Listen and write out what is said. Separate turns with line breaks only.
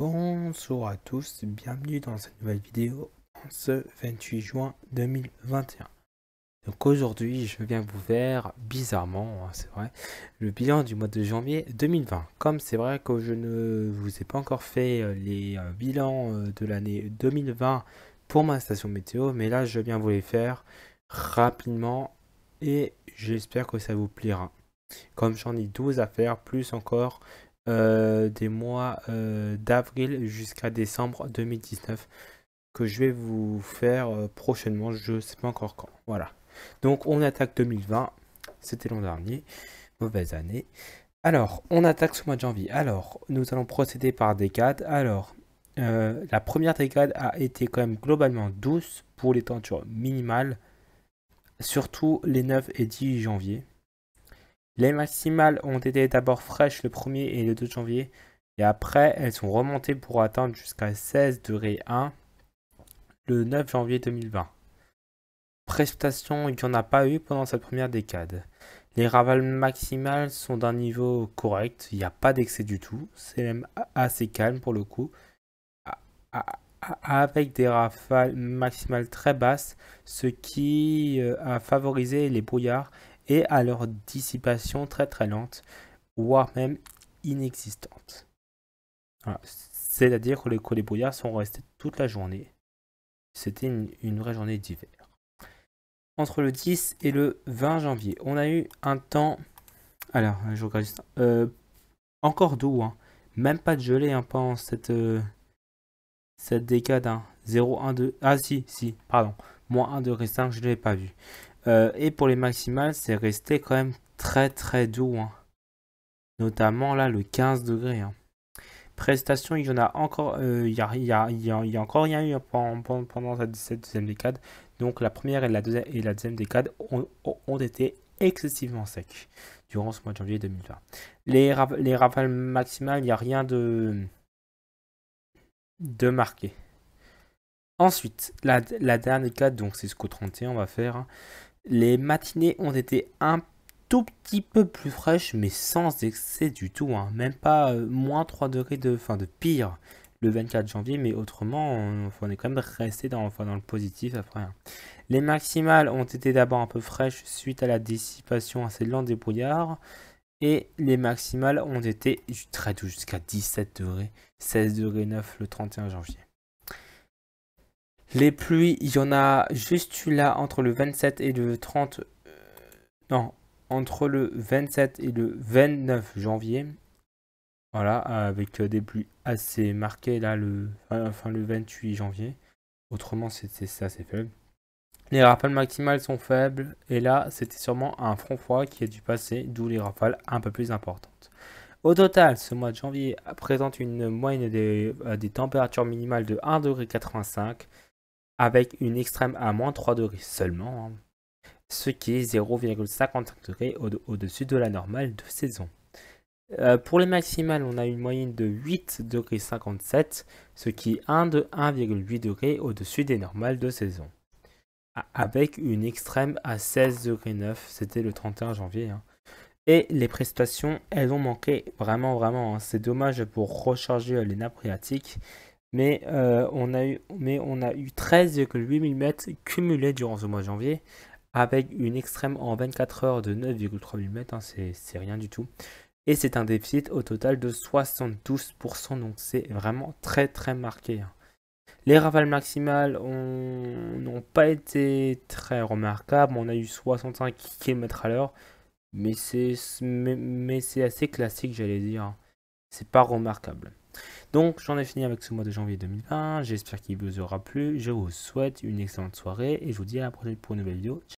Bonjour à tous, bienvenue dans cette nouvelle vidéo en ce 28 juin 2021. Donc aujourd'hui, je viens vous faire, bizarrement, hein, c'est vrai, le bilan du mois de janvier 2020. Comme c'est vrai que je ne vous ai pas encore fait euh, les euh, bilans euh, de l'année 2020 pour ma station météo, mais là je viens vous les faire rapidement et j'espère que ça vous plaira. Comme j'en ai 12 à faire, plus encore euh, des mois euh, d'avril jusqu'à décembre 2019 que je vais vous faire euh, prochainement, je sais pas encore quand. Voilà. Donc on attaque 2020, c'était l'an dernier, mauvaise année. Alors, on attaque ce mois de janvier. Alors, nous allons procéder par décade. Alors, la première décade a été quand même globalement douce pour les tentures minimales, surtout les 9 et 10 janvier. Les maximales ont été d'abord fraîches le 1er et le 2 janvier, et après elles sont remontées pour atteindre jusqu'à 16 degrés 1 le 9 janvier 2020. Précipitation, qu'on n'a pas eu pendant cette première décade. Les ravales maximales sont d'un niveau correct, il n'y a pas d'excès du tout, c'est même assez calme pour le coup. Avec des rafales maximales très basses, ce qui euh, a favorisé les brouillards et à leur dissipation très très lente, voire même inexistante. C'est-à-dire que les, que brouillards sont restés toute la journée. C'était une, vraie journée d'hiver. Entre le 10 et le 20 janvier, on a eu un temps... Alors, je regarde juste... Euh, encore doux, hein. même pas de gelée hein, pendant cette, euh, cette décade. Hein. 2... Ah si, si, pardon. Moins 1 je ne l'ai pas vu. Euh, et pour les maximales, c'est resté quand même très très doux. Hein. Notamment là, le 15 degrés. Hein. il y en a encore, il, y a, encore rien eu hein, pendant, pendant cette, deuxième décade. Donc la première et la deuxième, et la deuxième décade ont, été excessivement secs durant ce mois de janvier 2020. Les, les rafales maximales, il n'y a rien de, de marqué. Ensuite, la, dernière décade, donc c'est ce qu'au 31, on va faire. Hein. Les matinées ont été un tout petit peu plus fraîches, mais sans excès du tout. Hein. Même pas euh, moins 3 degrés de, de pire le 24 janvier, mais autrement, on, est quand même resté dans, dans le positif après. Hein. Les maximales ont été d'abord un peu fraîches suite à la dissipation assez lente des brouillards. Et les maximales ont été très doux, jusqu'à 17 degrés, 16 degrés 9 le 31 janvier. Les pluies, il y en a juste là entre le 27 et le 30... Euh, non, entre le 27 et le 29 janvier. Voilà, avec euh, des pluies assez marquées là, le, enfin, le 28 janvier. Autrement, c'était ça, c'est faible. Les rafales maximales sont faibles, et là, c'était sûrement un front froid qui a dû passer, d'où les rafales un peu plus importantes. Au total, ce mois de janvier présente une moyenne des, euh, des températures minimales de 1,85 avec une extrême à moins 3 degrés seulement, hein. ce qui est 0,55 degrés au-dessus de la normale de saison. Euh, pour les maximales, on a une moyenne de 8 degrés ce qui est 1 de 1,8 degrés au-dessus des normales de saison. avec une extrême à 16 degrés c'était le 31 janvier. Hein. Et les prestations, elles ont manqué vraiment, vraiment. Hein. C'est dommage pour recharger les nappes phréatiques mais, euh, on a eu, mais on a eu 13,8 mm cumulés durant ce mois de janvier, avec une extrême en 24 heures de 9,3 mm, hein, c'est rien du tout. Et c'est un déficit au total de 72%, donc c'est vraiment très très marqué. Hein. Les rafales maximales n'ont pas été très remarquables, on a eu 65 km à l'heure, mais c'est mais, assez classique j'allais dire, hein. c'est pas remarquable. Donc j'en ai fini avec ce mois de janvier 2020, j'espère qu'il vous aura plu, je vous souhaite une excellente soirée et je vous dis à la prochaine pour une nouvelle vidéo.